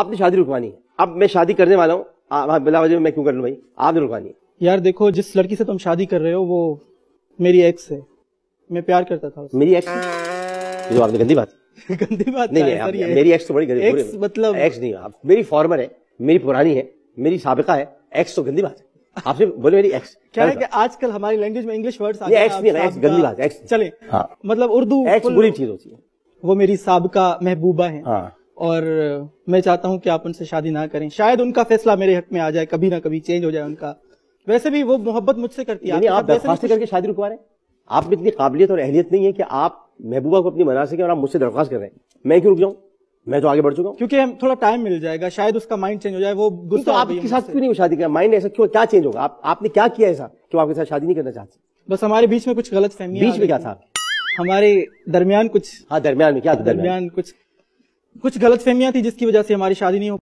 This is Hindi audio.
आपने शादी रुकवानी है अब मैं शादी करने वाला हूँ बिला वजह मैं क्यों कर लूँ भाई आपने रुकवानी है यार देखो जिस लड़की से तुम शादी कर रहे हो वो मेरी एक्स है मैं प्यार करता था मेरी एक्स जो तो आपने गंदी बात गंदी बात नहीं, तो मतलब- नहीं आप, मेरी एक्स तो बड़ी गंदी एक्स मतलब एक्स नहीं आप मेरी फॉर्मर है मेरी पुरानी है मेरी सबका है एक्स तो गंदी बात है आपसे बोले मेरी एक्स क्या है कि आजकल हमारी लैंग्वेज में इंग्लिश वर्ड्स आ गए एक्स नहीं एक्स गंदी बात है एक्स चले हाँ। मतलब उर्दू एक्स बुरी चीज होती है वो मेरी सबका महबूबा है हाँ। और मैं चाहता हूं कि आप उनसे शादी ना करें शायद उनका फैसला मेरे हक में आ जाए कभी ना कभी चेंज हो जाए उनका वैसे भी वो मोहब्बत मुझसे करती है आप दरखास्त करके शादी रुकवा रहे आप में इतनी काबिलियत और अहलियत नहीं है कि आप महबूबा को अपनी मना सके और आप मुझसे दरख्वास्त कर रहे हैं मैं क्यों रुक जाऊँ मैं तो आगे बढ़ चुका हूँ क्योंकि हम थोड़ा टाइम मिल जाएगा शायद उसका माइंड चेंज हो जाए वो तो गुस्सा तो आप साथ क्यों नहीं शादी करें माइंड ऐसा क्यों क्या चेंज होगा आप आपने क्या किया ऐसा क्यों आपके साथ शादी नहीं करना चाहते बस हमारे बीच में कुछ गलत फहमी बीच में क्या था हमारे दरमियान कुछ हाँ दरमियान में क्या दरमियान कुछ कुछ गलत फहमियाँ थी जिसकी वजह से हमारी शादी नहीं हो